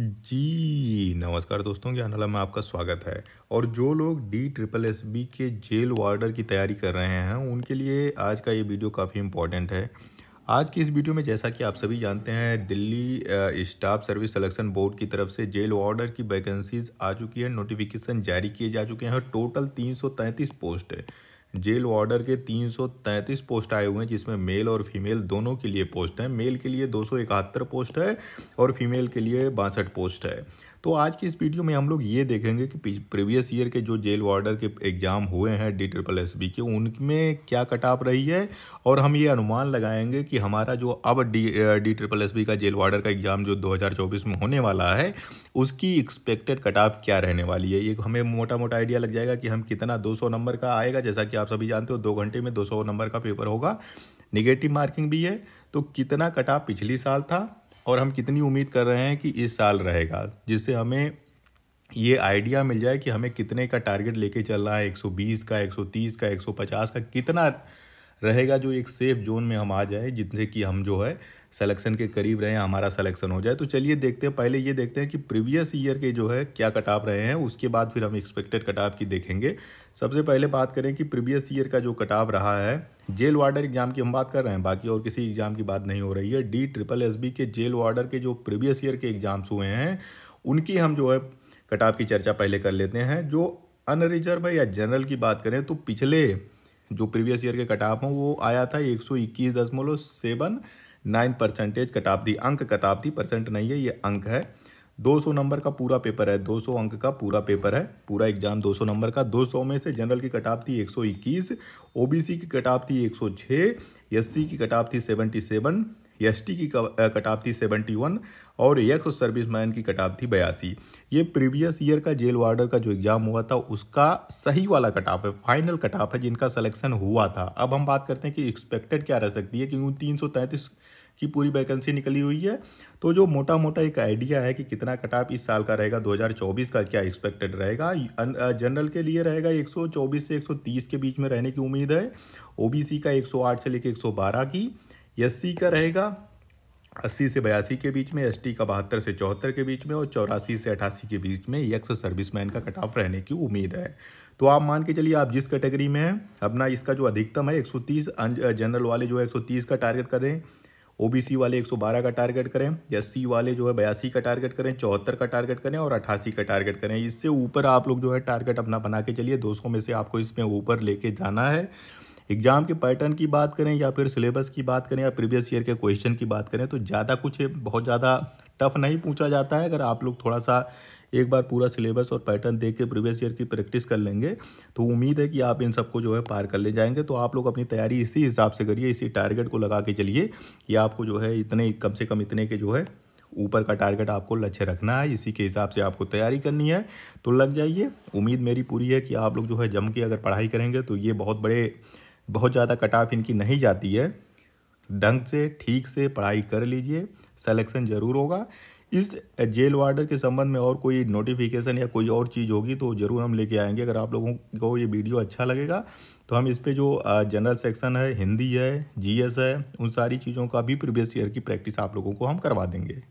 जी नमस्कार दोस्तों ज्ञानाला में आपका स्वागत है और जो लोग डी ट्रिपल एस बी के जेल वार्डर की तैयारी कर रहे हैं उनके लिए आज का ये वीडियो काफ़ी इंपॉर्टेंट है आज की इस वीडियो में जैसा कि आप सभी जानते हैं Delhi staff service selection board की तरफ से जेल वार्डर की वैकेंसीज आ चुकी है नोटिफिकेशन जारी किए जा चुके हैं टोटल तीन पोस्ट है जेल वार्डर के 333 पोस्ट आए हुए हैं जिसमें मेल और फीमेल दोनों के लिए पोस्ट हैं मेल के लिए दो पोस्ट है और फीमेल के लिए बासठ पोस्ट है तो आज की इस वीडियो में हम लोग ये देखेंगे कि प्रीवियस ईयर के जो जेल वार्डर के एग्ज़ाम हुए हैं डी ट्रिपल एस बी के उनमें क्या कटाप रही है और हम ये अनुमान लगाएंगे कि हमारा जो अब D D triple S B का जेल वार्डर का एग्ज़ाम जो 2024 में होने वाला है उसकी एक्सपेक्टेड कटाप क्या रहने वाली है ये हमें मोटा मोटा आइडिया लग जाएगा कि हम कितना दो नंबर का आएगा जैसा कि आप सभी जानते हो दो घंटे में दो नंबर का पेपर होगा निगेटिव मार्किंग भी है तो कितना कटाप पिछली साल था और हम कितनी उम्मीद कर रहे हैं कि इस साल रहेगा जिससे हमें ये आइडिया मिल जाए कि हमें कितने का टारगेट लेके चलना है 120 का 130 का 150 का कितना रहेगा जो एक सेफ जोन में हम आ जाए जितने कि हम जो है सिलेक्शन के करीब रहें हमारा सिलेक्शन हो जाए तो चलिए देखते हैं पहले ये देखते हैं कि प्रीवियस ईयर के जो है क्या ऑफ रहे हैं उसके बाद फिर हम एक्सपेक्टेड ऑफ की देखेंगे सबसे पहले बात करें कि प्रीवियस ईयर का जो ऑफ रहा है जेल वार्डर एग्जाम की हम बात कर रहे हैं बाकी और किसी एग्जाम की बात नहीं हो रही है डी ट्रिपल एस के जेल वार्डर के जो प्रीवियस ईयर के एग्जाम्स हुए हैं उनकी हम जो है ऑफ की चर्चा पहले कर लेते हैं जो अनरिजर्व या जनरल की बात करें तो पिछले जो प्रीवियस ईयर के कटाप हों वो आया था एक सौ इक्कीस दशमलव सेवन नाइन परसेंटेज कटाप थी अंक कटाप थी परसेंट नहीं है ये अंक है 200 नंबर का पूरा पेपर है 200 अंक का पूरा पेपर है पूरा एग्जाम 200 नंबर का 200 में से जनरल की कटाप थी 121 ओबीसी की कटाप थी 106 एससी की कटाप थी 77 एसटी की कटाप थी सेवेंटी वन और एक्स मैन की कटाप थी बयासी ये प्रीवियस ईयर का जेल वार्डर का जो एग्ज़ाम हुआ था उसका सही वाला कटाप है फाइनल कटाप है जिनका सिलेक्शन हुआ था अब हम बात करते हैं कि एक्सपेक्टेड क्या रह सकती है क्योंकि तीन सौ तैंतीस की पूरी वैकेंसी निकली हुई है तो जो मोटा मोटा एक आइडिया है कि कितना कटाप इस साल का रहेगा 2024 का क्या एक्सपेक्टेड रहेगा जनरल के लिए रहेगा 124 से 130 के बीच में रहने की उम्मीद है ओबीसी का 108 से लेकर 112 की एस का रहेगा अस्सी से बयासी के बीच में एसटी का बहत्तर से चौहत्तर के बीच में और चौरासी से अठासी के बीच में सर्विस सर्विसमैन का कट ऑफ रहने की उम्मीद है तो आप मान के चलिए आप जिस कैटेगरी में हैं अपना इसका जो अधिकतम है 130 अं, जनरल वाले जो है 130 का टारगेट करें ओबीसी वाले 112 का टारगेट करें एस वाले जो है बयासी का टारगेट करें चौहत्तर का टारगेट करें और अट्ठासी का टारगेट करें इससे ऊपर आप लोग जो है टारगेट अपना बना के चलिए दो में से आपको इसमें ऊपर लेके जाना है एग्जाम के पैटर्न की बात करें या फिर सिलेबस की बात करें या प्रीवियस ईयर के क्वेश्चन की बात करें तो ज़्यादा कुछ बहुत ज़्यादा टफ नहीं पूछा जाता है अगर आप लोग थोड़ा सा एक बार पूरा सिलेबस और पैटर्न देख के प्रीवियस ईयर की प्रैक्टिस कर लेंगे तो उम्मीद है कि आप इन सबको जो है पार कर ले जाएंगे तो आप लोग अपनी तैयारी इसी हिसाब से करिए इसी टारगेट को लगा के चलिए कि आपको जो है इतने कम से कम इतने के जो है ऊपर का टारगेट आपको लक्ष्य रखना है इसी के हिसाब से आपको तैयारी करनी है तो लग जाइए उम्मीद मेरी पूरी है कि आप लोग जो है जम के अगर पढ़ाई करेंगे तो ये बहुत बड़े बहुत ज़्यादा कट ऑफ इनकी नहीं जाती है ढंग से ठीक से पढ़ाई कर लीजिए सेलेक्शन ज़रूर होगा इस जेल वार्डर के संबंध में और कोई नोटिफिकेशन या कोई और चीज़ होगी तो ज़रूर हम लेके आएंगे अगर आप लोगों को ये वीडियो अच्छा लगेगा तो हम इस पर जो जनरल सेक्शन है हिंदी है जीएस है उन सारी चीज़ों का भी प्रीवियस ईयर की प्रैक्टिस आप लोगों को हम करवा देंगे